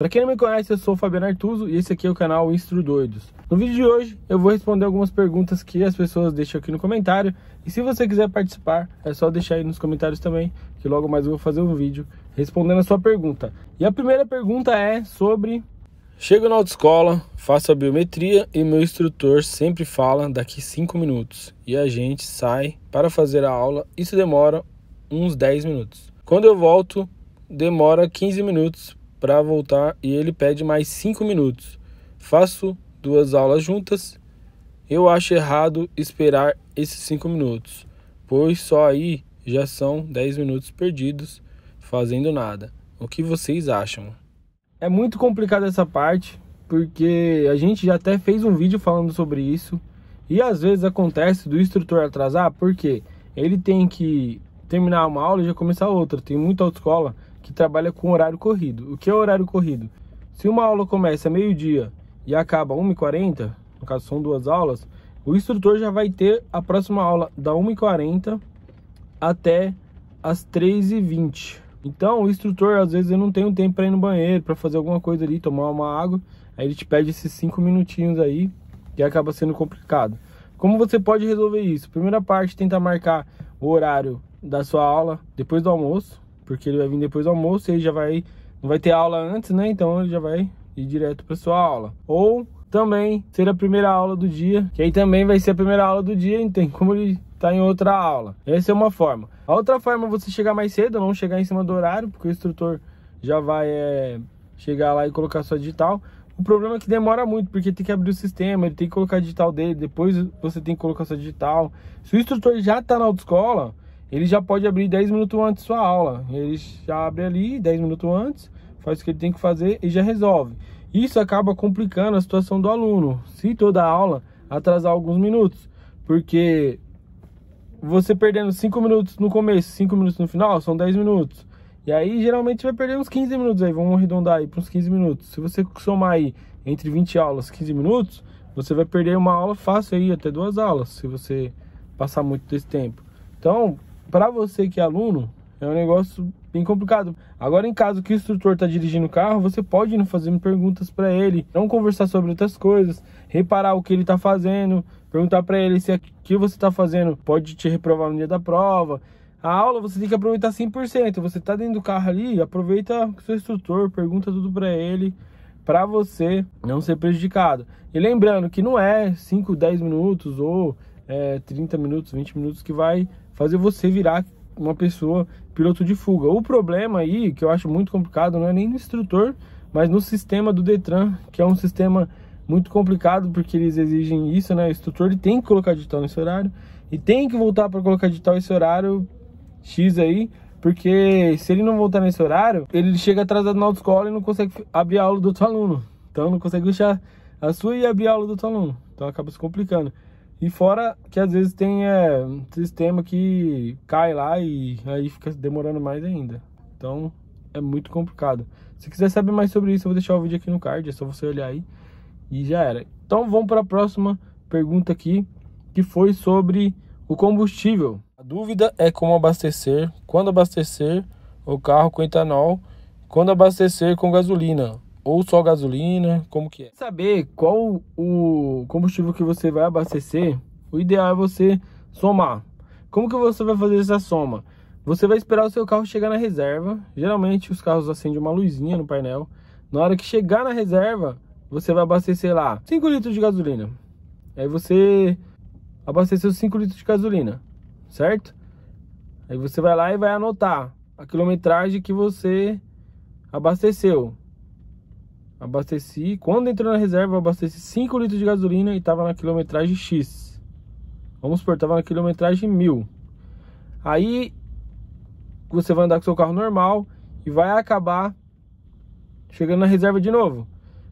Para quem não me conhece, eu sou o Fabiano Artuso e esse aqui é o canal Instru Doidos. No vídeo de hoje, eu vou responder algumas perguntas que as pessoas deixam aqui no comentário. E se você quiser participar, é só deixar aí nos comentários também, que logo mais eu vou fazer um vídeo respondendo a sua pergunta. E a primeira pergunta é sobre... Chego na autoescola, faço a biometria e meu instrutor sempre fala daqui 5 minutos. E a gente sai para fazer a aula, isso demora uns 10 minutos. Quando eu volto, demora 15 minutos para voltar e ele pede mais 5 minutos. Faço duas aulas juntas. Eu acho errado esperar esses 5 minutos, pois só aí já são 10 minutos perdidos fazendo nada. O que vocês acham? É muito complicado essa parte, porque a gente já até fez um vídeo falando sobre isso. E às vezes acontece do instrutor atrasar, porque ele tem que terminar uma aula e já começar outra. Tem muita autoescola que trabalha com horário corrido. O que é horário corrido? Se uma aula começa meio-dia e acaba 1h40, no caso são duas aulas, o instrutor já vai ter a próxima aula da 1h40 até as 3h20. Então, o instrutor, às vezes, não tem um tempo para ir no banheiro, para fazer alguma coisa ali, tomar uma água. Aí ele te pede esses 5 minutinhos aí, que acaba sendo complicado. Como você pode resolver isso? Primeira parte, tenta marcar o horário da sua aula depois do almoço. Porque ele vai vir depois do almoço e ele já vai. Não vai ter aula antes, né? Então ele já vai ir direto para sua aula. Ou também ser a primeira aula do dia, que aí também vai ser a primeira aula do dia, então como ele tá em outra aula. Essa é uma forma. A outra forma é você chegar mais cedo, não chegar em cima do horário, porque o instrutor já vai é, chegar lá e colocar sua digital. O problema é que demora muito, porque tem que abrir o sistema, ele tem que colocar a digital dele, depois você tem que colocar sua digital. Se o instrutor já tá na autoescola, ele já pode abrir 10 minutos antes sua aula. Ele já abre ali 10 minutos antes, faz o que ele tem que fazer e já resolve. Isso acaba complicando a situação do aluno. Se toda aula atrasar alguns minutos, porque você perdendo 5 minutos no começo, 5 minutos no final, são 10 minutos. E aí geralmente vai perder uns 15 minutos aí, vamos arredondar aí para uns 15 minutos. Se você somar aí entre 20 aulas, 15 minutos, você vai perder uma aula fácil aí, até duas aulas, se você passar muito desse tempo. Então, para você que é aluno, é um negócio bem complicado. Agora, em caso que o instrutor está dirigindo o carro, você pode ir fazendo perguntas para ele, não conversar sobre outras coisas, reparar o que ele está fazendo, perguntar para ele se o que você está fazendo pode te reprovar no dia da prova. A aula você tem que aproveitar 100%. Você está dentro do carro ali, aproveita o seu instrutor, pergunta tudo para ele, para você não ser prejudicado. E lembrando que não é 5, 10 minutos ou é, 30 minutos, 20 minutos que vai fazer você virar uma pessoa piloto de fuga. O problema aí, que eu acho muito complicado, não é nem no instrutor, mas no sistema do Detran, que é um sistema muito complicado porque eles exigem isso, né? O instrutor tem que colocar digital nesse horário e tem que voltar para colocar digital esse horário X aí, porque se ele não voltar nesse horário, ele chega atrasado na autoescola e não consegue abrir a aula do outro aluno. Então não consegue deixar a sua e abrir a aula do outro aluno. Então acaba se complicando. E fora que às vezes tem é, sistema que cai lá e aí fica demorando mais ainda. Então é muito complicado. Se quiser saber mais sobre isso, eu vou deixar o vídeo aqui no card, é só você olhar aí e já era. Então vamos para a próxima pergunta aqui, que foi sobre o combustível. A dúvida é como abastecer, quando abastecer o carro com etanol, quando abastecer com gasolina ou só gasolina? Como que é? Saber qual o combustível que você vai abastecer, o ideal é você somar. Como que você vai fazer essa soma? Você vai esperar o seu carro chegar na reserva. Geralmente os carros acendem uma luzinha no painel. Na hora que chegar na reserva, você vai abastecer lá 5 litros de gasolina. Aí você abasteceu 5 litros de gasolina, certo? Aí você vai lá e vai anotar a quilometragem que você abasteceu. Abasteci, quando entrou na reserva, eu abasteci 5 litros de gasolina e tava na quilometragem X. Vamos supor, tava na quilometragem 1000. Aí você vai andar com seu carro normal e vai acabar chegando na reserva de novo.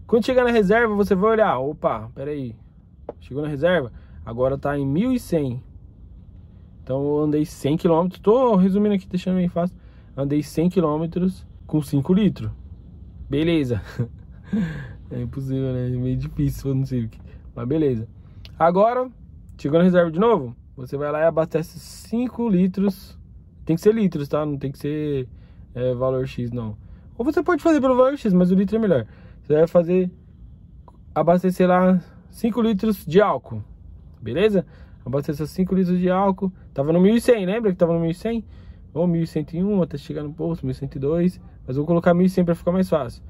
Quando chegar na reserva, você vai olhar, opa, peraí, chegou na reserva, agora tá em 1100. Então eu andei 100 km, tô resumindo aqui, deixando bem fácil, andei 100 km com 5 litros. Beleza. É impossível, né? É meio difícil no Civic. Mas beleza. Agora, chegou na reserva de novo, você vai lá e abastece 5 litros. Tem que ser litros, tá? Não tem que ser é, valor X, não. Ou você pode fazer pelo valor X, mas o litro é melhor. Você vai fazer abastecer lá 5 litros de álcool. Beleza? Abasteça 5 litros de álcool. Tava no 1100, lembra que tava no 1100? Ou 1101 até chegar no posto, 1102. Mas vou colocar 1100 para ficar mais fácil.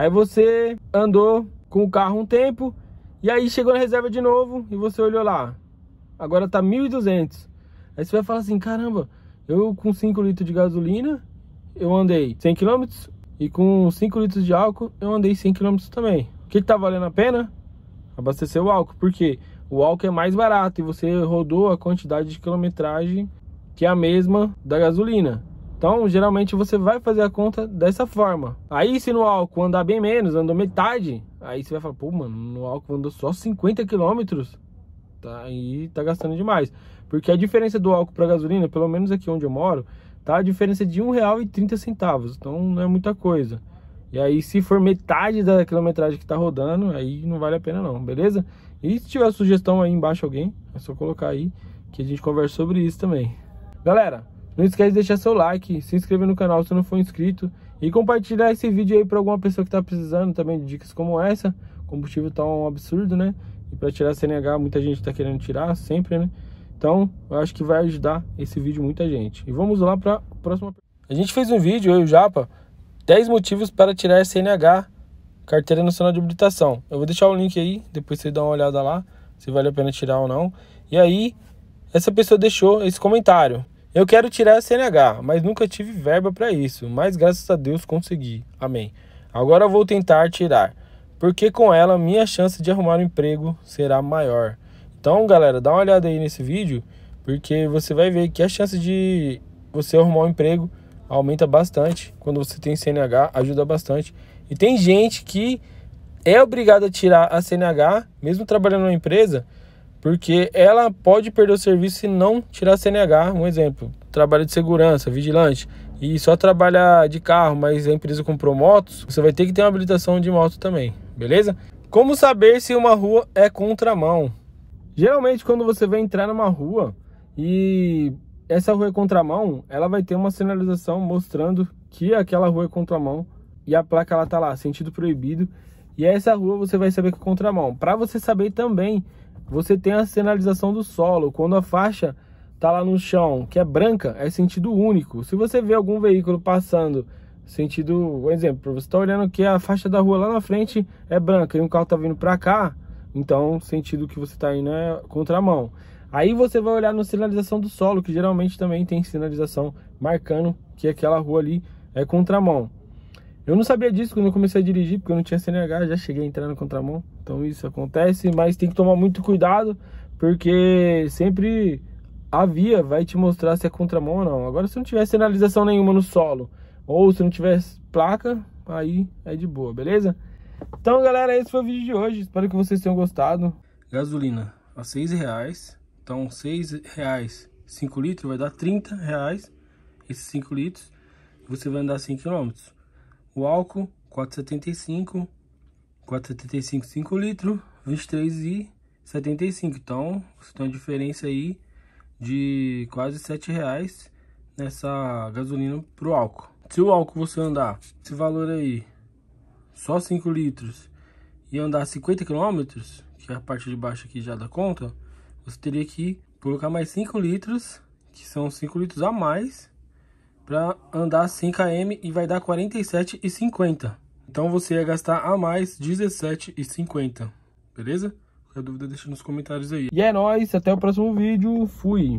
Aí você andou com o carro um tempo e aí chegou na reserva de novo e você olhou lá. Agora tá 1.200. Aí você vai falar assim, caramba, eu com 5 litros de gasolina eu andei 100 km e com 5 litros de álcool eu andei 100 km também. O que, tá valendo a pena? Abastecer o álcool, porque o álcool é mais barato e você rodou a quantidade de quilometragem que é a mesma da gasolina. Então, geralmente você vai fazer a conta dessa forma. Aí, se no álcool andar bem menos, andou metade, aí você vai falar, pô, mano, no álcool andou só 50 quilômetros, tá, aí tá gastando demais. Porque a diferença do álcool para gasolina, pelo menos aqui onde eu moro, tá a diferença de R$1,30. então não é muita coisa. E aí, se for metade da quilometragem que tá rodando, aí não vale a pena não, beleza? E se tiver sugestão aí embaixo alguém, é só colocar aí que a gente conversa sobre isso também. Galera, não esquece de deixar seu like, se inscrever no canal se não for inscrito e compartilhar esse vídeo aí para alguma pessoa que está precisando também de dicas como essa. O combustível tá um absurdo, né? E para tirar CNH, muita gente está querendo tirar sempre, né? Então, eu acho que vai ajudar esse vídeo muita gente. E vamos lá para a próxima A gente fez um vídeo, eu e o Japa, 10 motivos para tirar CNH, Carteira Nacional de Habilitação. Eu vou deixar o link aí, depois você dá uma olhada lá, se vale a pena tirar ou não. E aí, essa pessoa deixou esse comentário. Eu quero tirar a CNH, mas nunca tive verba para isso, mas graças a Deus consegui. Amém. Agora vou tentar tirar, porque com ela minha chance de arrumar um emprego será maior. Então, galera, dá uma olhada aí nesse vídeo, porque você vai ver que a chance de você arrumar um emprego aumenta bastante quando você tem CNH, ajuda bastante. E tem gente que é obrigada a tirar a CNH, mesmo trabalhando na empresa, porque ela pode perder o serviço se não tirar CNH, um exemplo, trabalho de segurança, vigilante, e só trabalhar de carro, mas a empresa comprou motos, você vai ter que ter uma habilitação de moto também, beleza? Como saber se uma rua é contramão? Geralmente quando você vai entrar numa rua e essa rua é contramão, ela vai ter uma sinalização mostrando que aquela rua é contramão e a placa ela tá lá, sentido proibido. E essa rua você vai saber que é contramão. Para você saber também você tem a sinalização do solo. Quando a faixa está lá no chão, que é branca, é sentido único. Se você vê algum veículo passando sentido, por exemplo, você está olhando que a faixa da rua lá na frente é branca e um carro está vindo para cá, então sentido que você está indo é contramão. Aí você vai olhar no sinalização do solo, que geralmente também tem sinalização marcando que aquela rua ali é contramão. Eu não sabia disso quando eu comecei a dirigir, porque eu não tinha CNH, já cheguei a entrar na contramão. Então isso acontece, mas tem que tomar muito cuidado, porque sempre a via vai te mostrar se é contramão ou não. Agora, se não tiver sinalização nenhuma no solo, ou se não tiver placa, aí é de boa, beleza? Então, galera, esse foi o vídeo de hoje. Espero que vocês tenham gostado. Gasolina a seis reais. Então, seis reais, 5 litros vai dar R$30,00 reais. Esses 5 litros, você vai andar 100 quilômetros. O álcool 4,75, 4,75 5 litros, 23,75. Então, você tem uma diferença aí de quase 7 reais nessa gasolina pro álcool. Se o álcool você andar esse valor aí, só 5 litros, e andar 50 km, que é a parte de baixo aqui já da conta, você teria que colocar mais 5 litros, que são 5 litros a mais para andar 5km e vai dar 47,50. Então você ia gastar a mais 17,50, beleza? Qualquer dúvida deixa nos comentários aí. E é nóis, até o próximo vídeo, fui!